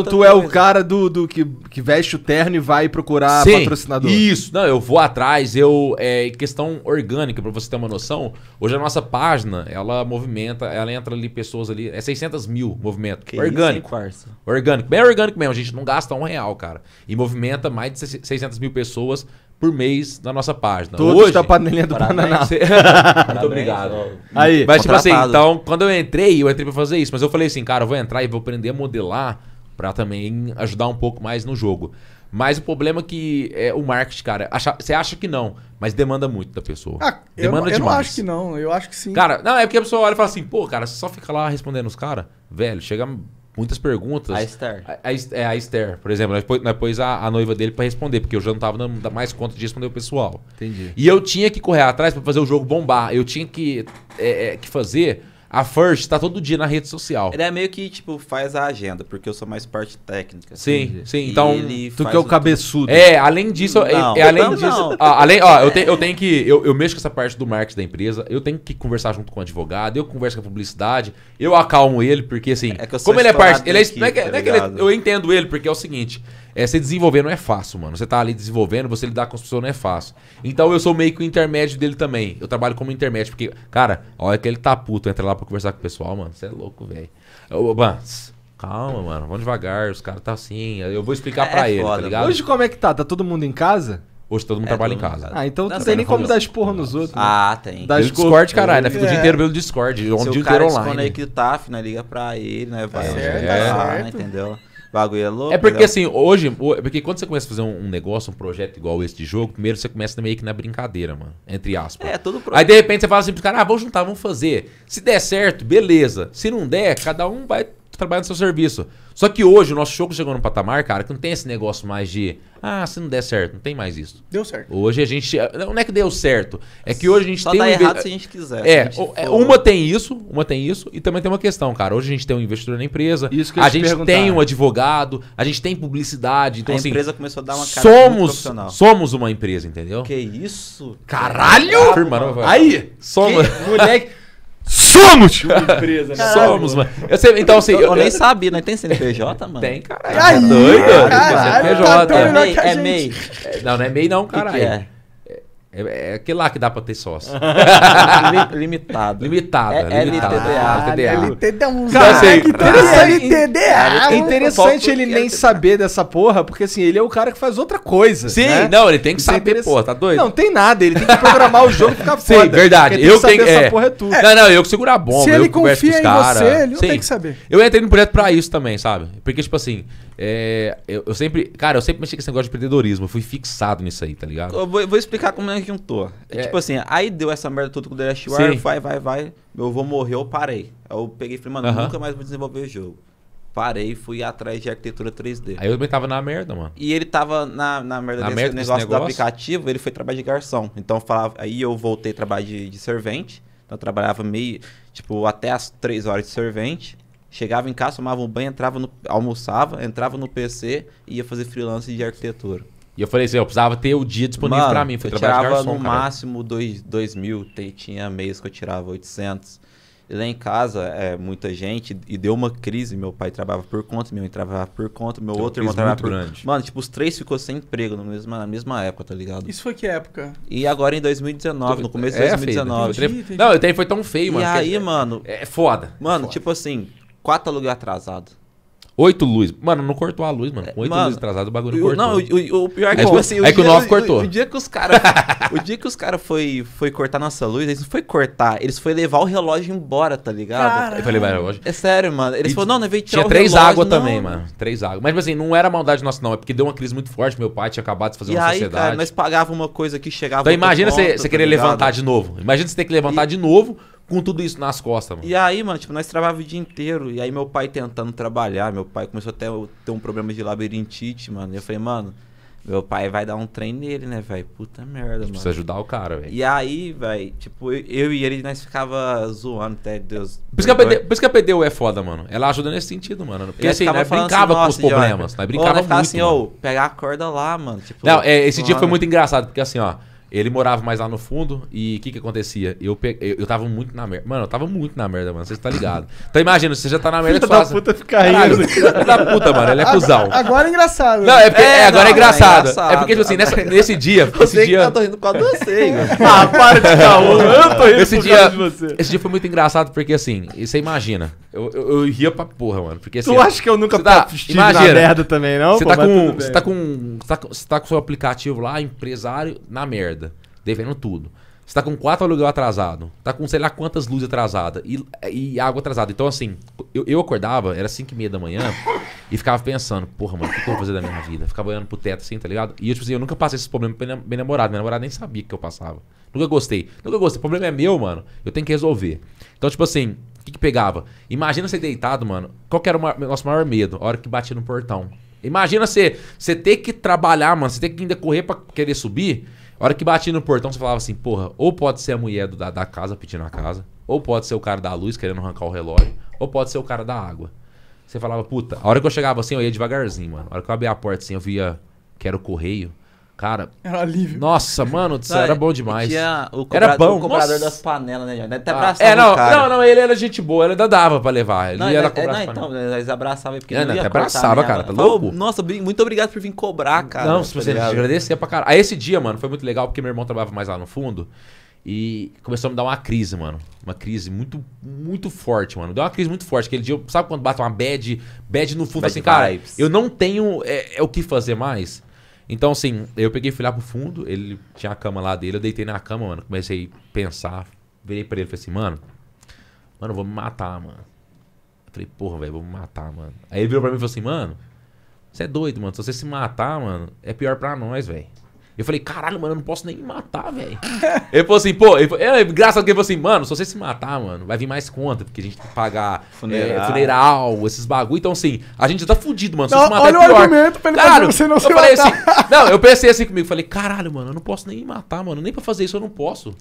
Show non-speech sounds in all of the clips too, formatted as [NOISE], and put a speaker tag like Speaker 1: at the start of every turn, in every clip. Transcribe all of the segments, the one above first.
Speaker 1: Então tu é o cara do, do que, que veste o terno e vai procurar Sim, patrocinador. Isso, não, eu vou atrás, eu. É, questão orgânica, pra você ter uma noção, hoje a nossa página, ela movimenta, ela entra ali pessoas ali, é 600 mil movimento. Que orgânico. Isso, orgânico, bem orgânico mesmo, a gente não gasta um real, cara. E movimenta mais de 600 mil pessoas por mês na nossa página. Tudo Hoje, tá panelinha do Paraná. [LAUGHS] Muito obrigado. Aí, mas tipo assim, então, quando eu entrei, eu entrei pra fazer isso, mas eu falei assim, cara, eu vou entrar e vou aprender a modelar para também ajudar um pouco mais no jogo. Mas o problema é que é o marketing, cara, você acha, acha que não, mas demanda muito da pessoa. Ah, demanda eu, demais. Eu não acho
Speaker 2: que não, eu acho que sim. Cara,
Speaker 1: não, é porque a pessoa olha e fala assim, pô, cara, você só fica lá respondendo os caras, velho, chega muitas perguntas. A Esther. A, a, é, a Esther, por exemplo, nós, nós pôs a, a, noiva dele para responder, porque eu já não tava dando mais conta de responder o pessoal. Entendi. E eu tinha que correr atrás para fazer o jogo bombar, eu tinha que, é, é que fazer a First tá todo dia na rede social. Ele é
Speaker 2: meio que, tipo, faz a agenda, porque eu sou mais parte técnica. Sim, assim. sim. então, tu que é o cabeçudo. É, além disso, é, não, é, além não, disso, não. Ah, além, ó, eu, te, eu
Speaker 1: tenho que eu, eu mexo com essa parte do marketing da empresa, eu tenho que conversar junto com o advogado, eu converso com a publicidade, eu acalmo ele porque assim, é como ele é parte, ele é, equipe, não é que, tá não é tá que ele, é, eu entendo ele porque é o seguinte, é, você desenvolver não é fácil, mano. Você tá ali desenvolvendo, você lidar com as pessoas não é fácil. Então eu sou meio que o intermédio dele também. Eu trabalho como intermédio, porque, cara, olha que ele tá puto, entra lá pra conversar com o pessoal, mano. Você é louco, velho. Calma, mano, vamos devagar, os caras tá assim. Eu vou explicar é pra é ele, tá foda. tá ligado? Hoje como é que tá? Tá todo mundo em casa? Hoje todo mundo é, trabalha todo mundo em casa. Ah, então não, tá tem nem como não. dar esporra nos outros. Né? Ah, tem. Dá Discord, caralho, né? Fica é. o dia é. inteiro pelo Discord. Se o dia cara inteiro é online.
Speaker 2: tá? né? Liga pra ele, né? Vai, é, tá certo, tá lá, entendeu? bagulho é louco. É porque assim,
Speaker 1: hoje, é porque quando você começa a fazer um, negócio, um projeto igual esse de jogo, primeiro você começa meio que na brincadeira, mano. Entre aspas. É, tudo pronto. Aí de repente você fala assim pro cara, ah, vamos juntar, vamos fazer. Se der certo, beleza. Se não der, cada um vai trabalha no seu serviço. Só que hoje o nosso show chegou num patamar, cara, que não tem esse negócio mais de, ah, se não der certo, não tem mais isso. Deu certo. Hoje a gente, não é que deu certo, é que hoje a gente Só tem... dá um errado se a gente quiser. É, gente é, uma tem isso, uma tem isso, e também tem uma questão, cara, hoje a gente tem um investidor na empresa, isso que a gente te tem um advogado, a gente tem publicidade, então a assim... empresa começou a dar uma cara somos, Somos uma empresa, entendeu?
Speaker 2: Que isso? Caralho! Aí! Somos... Que, moleque... Somos! Empresa, né? Somos, mano. Eu sei, então, assim. Eu, nem sabia, né? Tem CNPJ, mano? Tem, caralho. Ai, é doido? É caralho, CNPJ. Tá é MEI. É MEI. É, não, não é MEI, não, caralho. Que que é?
Speaker 1: É, é aquele lá que dá pra ter sócio. [LAUGHS] Limitado. Limitada. É, limitada. LTDA. LTDA. Cara, assim, LTDA. É interessante ele nem saber dessa porra, porque assim, ele é o cara que faz outra coisa. Sim, né? não, ele tem que é saber, porra, tá doido? Não, tem nada. Ele tem que programar o jogo e ficar [LAUGHS] foda. Sim, verdade. Eu tenho que saber é. porra é tudo. Não, não, eu que seguro a bomba. Se ele confia em você, ele não tem que saber. Eu entrei no projeto pra isso também, sabe? Porque, tipo assim, é, eu sempre. Cara, eu sempre mexi com esse negócio de empreendedorismo. Eu fui fixado nisso aí, tá ligado? Eu
Speaker 2: vou explicar como é juntou. É, é, tipo assim, aí deu essa merda toda com o Last War, vai, vai, vai. Meu avô morreu, eu parei. Aí eu peguei e falei, mano, uh -huh. nunca mais vou desenvolver o jogo. Parei e fui atrás de arquitetura 3D. Aí
Speaker 1: eu também tava na merda, mano.
Speaker 2: E ele tava na, na merda, na desse, merda negócio negócio do aplicativo, ele foi trabalhar de garçom. Então eu falava, aí eu voltei a trabalhar de, de servente. Então eu trabalhava meio, tipo, até as 3 horas de servente. Chegava em casa, tomava um banho, entrava no, almoçava, entrava no PC e ia fazer freelance de arquitetura. E eu falei assim, eu precisava ter o dia disponível para pra mim. eu tirava garçom, no cara. máximo 2 mil, tinha mês que eu tirava 800. E lá em casa, é, muita gente, e deu uma crise. Meu pai trabalhava por conta, minha mãe trabalhava por conta, meu outro irmão trabalhava por grande. Mano, tipo, os três ficou sem emprego na mesma, na mesma época, tá ligado? Isso foi que época? E agora em 2019, no começo de é 2019. Feio, né? Não, eu tenho, foi tão feio, e mano. E aí, que... mano. É foda. Mano, foda. tipo assim, quatro aluguel atrasado. Oito luzes. Mano,
Speaker 1: não cortou a luz, mano. Oito mano, luzes atrasadas, o bagulho não cortou. Não, o, o pior é, é que, é, tipo, assim, é que o nosso cortou. O, o, dia que os caras.
Speaker 2: [LAUGHS] o dia que os caras foi, foi cortar nossa luz, eles não foi cortar, eles foi levar o relógio embora, tá ligado? Caramba. Eu falei, vai, relógio. É sério, mano. Eles falaram, não, não veio tirar Tinha três águas também, mano. Três
Speaker 1: águas. Mas, tipo assim, não era maldade nossa, não. É porque deu uma crise muito forte. Meu pai tinha acabado de fazer e uma aí, sociedade. Cara, nós
Speaker 2: pagava uma coisa que chegava. Então, imagina você, você tá querer levantar de
Speaker 1: novo. Imagina você ter que levantar de novo com tudo isso nas costas,
Speaker 2: mano. E aí, mano, tipo, nós trabalhava o dia inteiro. E aí meu pai tentando trabalhar, meu pai começou a ter, ter um problema de labirintite, mano. E eu falei, mano, meu pai vai dar um trem nele, né, velho? Puta merda, mano. Precisa ajudar o cara, velho. E aí, velho, tipo, eu, eu, e ele, nós ficava zoando até Deus. Por isso, que a
Speaker 1: por que a PDU é foda, mano. Ela ajuda nesse sentido, mano. Porque assim, nós assim, brincava assim, com os problemas. Nós brincava ô, nós muito, assim, ô,
Speaker 2: pegar a corda lá, mano. Tipo, Não, é, esse mano. dia foi muito
Speaker 1: engraçado, porque assim, ó... Ele morava mais lá no fundo e o que que acontecia? Eu, eu, eu tava muito na merda. Mano, eu tava muito na merda, mano. Você tá ligado. Então imagina, você já tá na merda Filho é da faz... puta ficar rindo. Filho da puta, mano. Ele é cuzão.
Speaker 2: Agora é engraçado. Não, é, porque, é, é agora não, é, é engraçado. é, engraçado. é porque,
Speaker 1: tipo assim, nessa, nesse dia... Você esse dia... que tô
Speaker 2: rindo com a doce, hein? [LAUGHS] Ah, para de caô. Eu tô rindo esse por dia, de
Speaker 1: você. Esse dia foi muito engraçado porque, assim, você imagina. Eu, eu, eu ria pra porra, mano. Porque, assim, tu acha que eu nunca tá, estive na merda também, não? Você tá, tá com... Você tá com... Você tá com seu aplicativo lá, empresário, na merda devendo tudo. Você tá com quatro aluguel atrasado, tá com sei lá quantas luzes atrasadas e, e água atrasada. Então, assim, eu, eu acordava, era 5 e meia da manhã, [LAUGHS] e ficava pensando, porra, mano, o que, eu vou fazer da minha vida? Ficava olhando pro teto assim, tá ligado? E eu, tipo assim, eu nunca passei esses problemas pra minha, minha namorada. Minha namorada nem sabia que eu passava. Nunca gostei. Nunca gostei. O problema é meu, mano. Eu tenho que resolver. Então, tipo assim, o que, que pegava? Imagina você deitado, mano. Qual que era o nosso maior medo? A hora que batia no portão. Imagina você, você ter que trabalhar, mano. Você ter que ainda correr pra querer subir. A hora que batia no portão, você falava assim, porra, ou pode ser a mulher do, da, da casa pedindo a casa, ou pode ser o cara da luz querendo arrancar o relógio, ou pode ser o cara da água. Você falava, puta, a hora que eu chegava assim, eu ia devagarzinho, mano. A hora que eu abria a porta assim, eu via que era o correio. Cara. Era é alívio. Nossa, mano isso era bom demais. Tinha o era bom. O comprador nossa. das panelas, né? Até abraçava. Ah, é, não, não, não, ele era gente boa, ele ainda dava pra levar. Ele não, ia ele, é, cobrar. Não,
Speaker 2: então, eles abraçavam porque é, não, não né, até né, abraçava, cara. Tá louco? Nossa, muito obrigado por vir cobrar, cara. Não, tá se você agradecer
Speaker 1: pra caralho. Aí esse dia, mano, foi muito legal porque meu irmão trabalhava mais lá no fundo. E começou a me dar uma crise, mano. Uma crise muito, muito forte, mano. Deu uma crise muito forte. Aquele dia, sabe quando bate uma bad, bad no fundo, bad assim, vibes. cara, eu não tenho é, é o que fazer mais. Então, assim, eu peguei fui lá pro fundo, ele tinha a cama lá dele, eu deitei na cama, mano. Comecei a pensar, virei pra ele e falei assim, mano, mano, eu vou me matar, mano. Eu falei, porra, velho, vou me matar, mano. Aí ele virou pra mim e falou assim, mano, você é doido, mano. Se você se matar, mano, é pior pra nós, velho. Eu falei, caralho, mano, eu não posso nem me matar, velho. [LAUGHS] ele falou assim, pô, é engraçado que ele falou assim, mano, se você se matar, mano, vai vir mais conta, porque a gente tem que pagar é, funeral, é, funeral esses bagulho. Então, assim, a gente já tá fudido, mano. Se não, se matar, é olha é pior. o argumento pra ele claro, você não eu se falei matar. Assim, não, eu pensei assim comigo, falei, caralho, mano, eu não posso nem me matar, mano. Nem pra fazer isso eu não posso.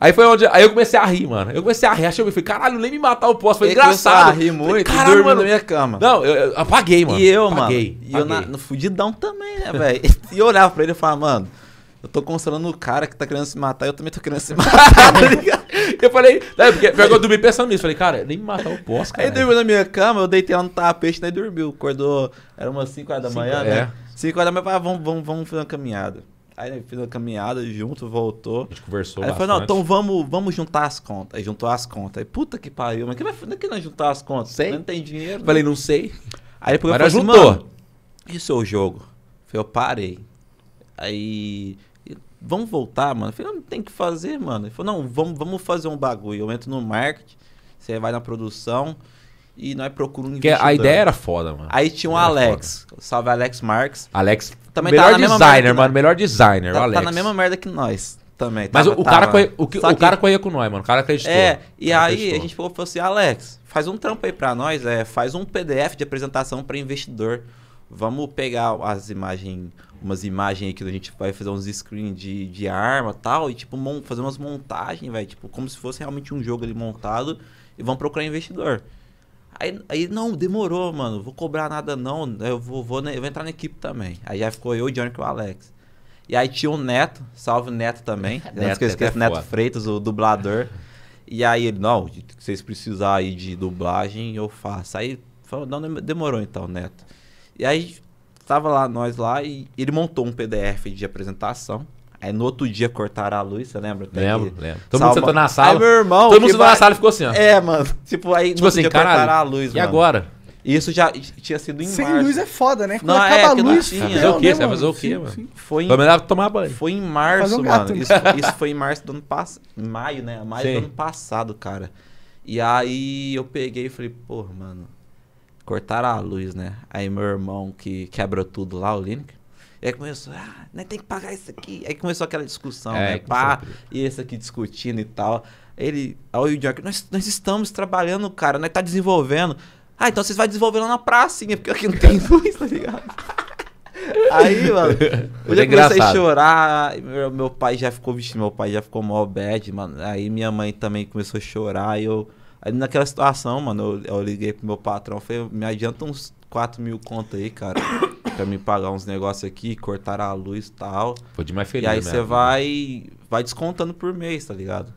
Speaker 1: Aí foi onde. Aí eu comecei a rir, mano. Eu comecei a rir, achei, eu falei, caralho, nem me matar o posso. Foi engraçado. Eu a rir muito, falei, dormi mano. na minha cama. Não, eu, eu apaguei, mano. E eu, apaguei, mano. E eu na, no
Speaker 2: fudidão também, né, velho? [LAUGHS] e eu olhava pra ele e falava, mano. Eu tô considerando o cara que tá querendo se matar, eu também tô querendo se [LAUGHS] matar, tá ligado? eu falei, né, porque eu dormi pensando nisso. Falei, cara, nem me matar o posso, cara. Aí dormiu na minha cama, eu deitei lá no tapete, e dormiu. Acordou, era umas 5 né? é. horas da manhã, cinco, né? 5 é. horas da manhã, falei, ah, vamos, vamos, vamos fazer uma caminhada. Aí ele fez a caminhada junto, voltou. A gente conversou Aí falou, não, então vamos, vamos juntar as contas. Aí juntou as contas. Aí, puta que pariu, mas que vai, é que não juntar as contas? Sei. Não tem dinheiro. Né? Falei, não sei. Aí depois mas assim, eu falei juntou. isso é o jogo. Falei, eu parei. Aí, vamos voltar, mano. Eu falei, não tem que fazer, mano. Ele falou, não, vamos, vamos fazer um bagulho. Eu entro no marketing, você vai na produção e nós procuramos um Porque a ideia era foda, mano. Aí tinha um Alex. Foda. Salve Alex Marks Alex também melhor tá designer, mano. Melhor designer, tá, o tá Alex. Tá na mesma merda que nós também. Mas tava, o, cara corria, o, que, o cara corria com nós, mano. O cara acreditou. É, e aí acreditou. a gente falou, falou assim, Alex, faz um trampo aí pra nós, é, faz um PDF de apresentação para investidor. Vamos pegar as imagens, umas imagens aí que a gente vai fazer uns screen de, de arma tal, e tipo, mon, fazer umas montagens, velho, tipo, como se fosse realmente um jogo ali montado, e vamos procurar investidor. Aí, aí não, demorou, mano. Vou cobrar nada, não. Eu vou, vou, eu vou entrar na equipe também. Aí já ficou eu, o Johnny e o Alex. E aí tinha o Neto, salve Neto também. [LAUGHS] Neto, que eu esqueço, é Neto é Freitas, o dublador. E aí ele, não, se vocês precisarem aí de dublagem, eu faço. Aí falou, não, demorou então, Neto. E aí tava lá, nós lá, e ele montou um PDF de apresentação. Aí no outro dia cortaram a luz, você lembra? lembro, que... lembro. Todo Salma... mundo sentou na sala. Aí meu irmão. Todo mundo sentou vai... na sala e ficou assim, ó. É, mano. [LAUGHS] Tipo, aí tipo assim, dia caralho, cortaram a luz, e mano. E agora? Isso já tinha sido em Sem março. luz é foda, né? Quando não, acaba é, a luz. Tinha. Fazer o quê? Né, você vai fazer o quê, sim, mano? Sim. Foi em... tomar banho. Foi em março, um mano. Isso, isso, foi em março do ano passado. Maio, né? Maio sim. do ano passado, cara. E aí eu peguei e falei, pô, mano. Cortaram a luz, né? Aí meu irmão que quebrou tudo lá, o Lineker. E aí começou, ah, né, tem que pagar isso aqui. Aí começou aquela discussão, é, né? Pá, e esse aqui discutindo e tal. Ele, aí o Jack, nós, nós estamos trabalhando, cara, nós tá desenvolvendo. Ah, então vocês vão desenvolver lá na pracinha, porque aqui não tem [LAUGHS] luz, tá ligado? Aí, mano, [LAUGHS] eu é já comecei a chorar. Meu, meu pai já ficou vestido, meu pai já ficou mó bad, mano. Aí minha mãe também começou a chorar. E eu, aí naquela situação, mano, eu, eu liguei pro meu patrão. Falei, me adianta uns 4 mil conto aí, cara pra me pagar uns negócios aqui, cortar a luz e tal. Pô, de mais feliz, E aí você né? vai, vai descontando por mês, tá ligado?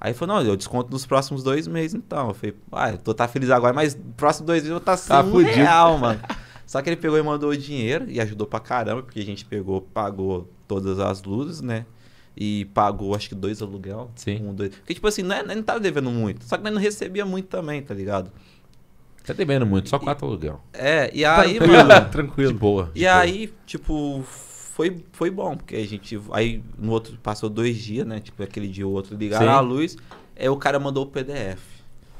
Speaker 2: Aí falou, não, eu desconto nos próximos dois meses, então. Eu falei, ah, tô tá feliz agora, mas próximos dois meses eu vou tá sem tá real, mano. [LAUGHS] Só que ele pegou e mandou o dinheiro e ajudou pra caramba, porque a gente pegou, pagou todas as luzes, né? E pagou, acho que dois aluguel. Sim. Um, dois. Porque, tipo assim, não, é, não tava devendo muito. Só que não recebia muito também, tá ligado? Tá devendo muito, só quatro aluguel. É, e aí, tranquilo, mano. Tranquilo. De boa. De e boa. aí, tipo, foi, foi bom, porque a gente. Aí no outro passou dois dias, né? Tipo, aquele dia o outro ligaram Sim. a luz. Aí o cara mandou o PDF.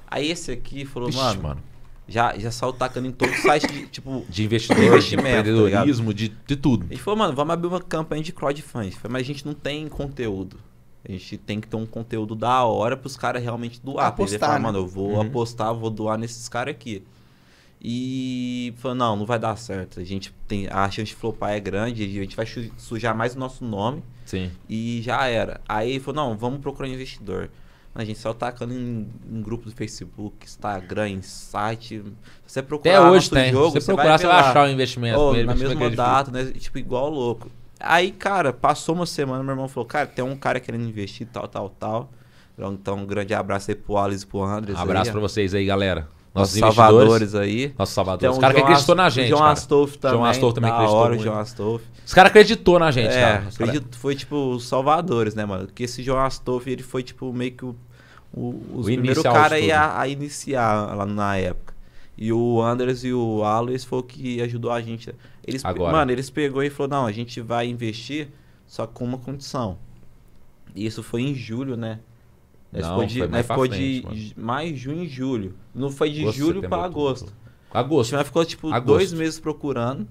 Speaker 2: Aí esse aqui falou, mano, mano. Já, já saiu tacando em todo o site de, tipo, [LAUGHS] de investidor, investimento, tá de empreendedorismo, tá de, de tudo. Ele falou, mano, vamos abrir uma campanha de crowdfunding. Mas a gente não tem conteúdo. A gente tem que ter um conteúdo da hora para os caras realmente doar. Apostar, ele falar, né? mano, eu vou uhum. apostar, vou doar nesses caras aqui. E falou, não, não vai dar certo. A gente tem. A chance de flopar é grande, a gente vai sujar mais o nosso nome. Sim. E já era. Aí falou, não, vamos procurar um investidor. A gente só tá tacando em, em grupo do Facebook, Instagram, em site. você procurar Até hoje, tem jogo, você, você procurar, vai você vai achar o investimento. Oh, na mesma data, né? Tipo, igual louco. Aí, cara, passou uma semana, meu irmão falou, cara, tem um cara querendo investir, tal, tal, tal. Então, um grande abraço aí pro Alice e pro Andres. Abraço aí, pra vocês aí, galera. Nossos, nossos salvadores aí. Nossos salvadores. Então, os caras que acreditou na gente. John Astolf também. John Astolf também acreditou. Hora, muito. John Os caras acreditou na gente, é, cara. Acredito, Foi tipo os salvadores, né, mano? Porque esse John Astolf ele foi tipo meio que o, o, os primeiros caras a, a iniciar lá na época. E o Anders e o Alois foi o que ajudou a gente. Né? Eles, Agora. Mano, eles pegou e falou: não, a gente vai investir só com uma condição. E isso foi em julho, né? não, ficou de, mais ficou frente, de mais junho e julho. Não foi de agosto, julho para agosto. Agosto. A ficou tipo agosto. dois meses procurando.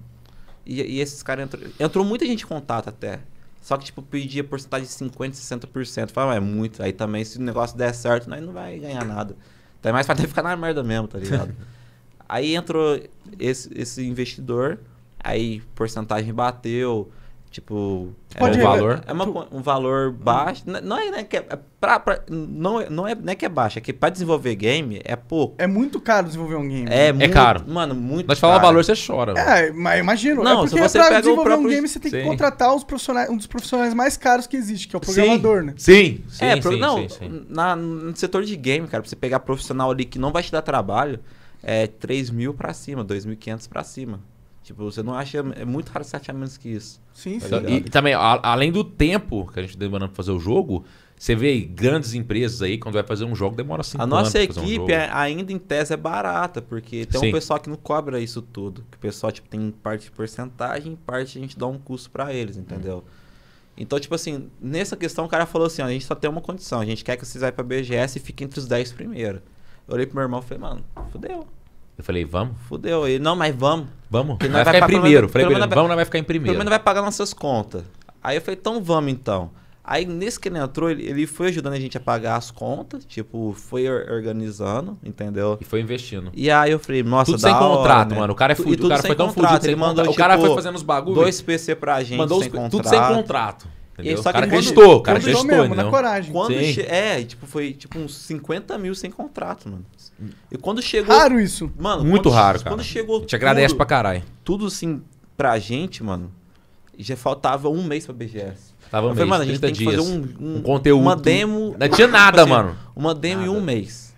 Speaker 2: E, e esses caras entrou, entrou muita gente em contato até. Só que, tipo, pedia porcentagem de 50%, 60%. Falei, mas é muito. Aí também, se o negócio der certo, nós não vai ganhar nada. Até então mais pra até [LAUGHS] ficar na merda mesmo, tá ligado? [LAUGHS] aí entrou esse, esse investidor, Aí porcentagem bateu, tipo. É Pode é, um valor. É uma, um valor baixo. Não é, né, que é, é pra, pra, não, é, não é, não que é baixo, é que pra desenvolver game é pouco. É muito caro desenvolver um game. Né? É, muito, caro. Mano, muito Mas falar o valor, você chora. É, mas imagino. Não, é porque você pra pega desenvolver próprio... um game, você tem sim. que contratar os profissionais, um dos profissionais mais caros que existe, que é o programador, sim. né? Sim, sim, é, sim, pro, não, sim, na, no setor de game, cara, pra você pegar profissional ali que não vai te dar trabalho, é 3 mil pra cima, 2.500 pra cima. Tipo, você não acha. É muito raro você achar menos que isso. Sim, tá sim. E,
Speaker 1: também, a, além do tempo que a gente demorando pra fazer o jogo, você vê grandes empresas aí, quando vai fazer um jogo, demora cinco A nossa equipe, um é,
Speaker 2: ainda em tese, é barata, porque tem sim. um pessoal que não cobra isso tudo. Que o pessoal tipo, tem parte de porcentagem, parte a gente dá um custo para eles, entendeu? Hum. Então, tipo assim, nessa questão o cara falou assim: ó, a gente só tem uma condição, a gente quer que vocês vá pra BGS e fiquem entre os 10 primeiro. Eu olhei pro meu irmão e falei, mano, fodeu. Eu falei, vamos? Fudeu. Ele, não, mas vamos. Vamos. Porque nós vai, ficar em primeiro. Falei, vamos, vai, nós vai ficar em primeiro. Pelo menos vai pagar nossas contas. Aí eu falei, então vamos então. Aí nesse que ele entrou, ele, ele foi ajudando a gente a pagar as contas, tipo, foi organizando, entendeu? E foi investindo. E aí eu falei, nossa, tudo sem hora, contrato, né? mano. O cara é fudido, o cara foi tão contrato, fudido, ele mandou, O tipo, cara foi tipo, fazendo os bagulhos. Dois PC pra gente, mandou sem os, contrato. Tudo sem contrato. Entendeu? E só o cara acreditou, o cara acreditou, mesmo, entendeu? na coragem. Quando É, tipo, foi tipo uns 50 mil sem contrato, mano. E quando chegou... Raro isso. Mano, Muito quando, raro, quando cara. Quando chegou te gente tudo, agradece pra caralho. Tudo assim, pra gente, mano, já faltava um mês pra BGS. Tava um mês, falei, mano, a gente tem dias. que fazer um, um, um conteúdo. Uma demo... Não tinha nada, tipo assim, mano. Uma demo nada. e um mês.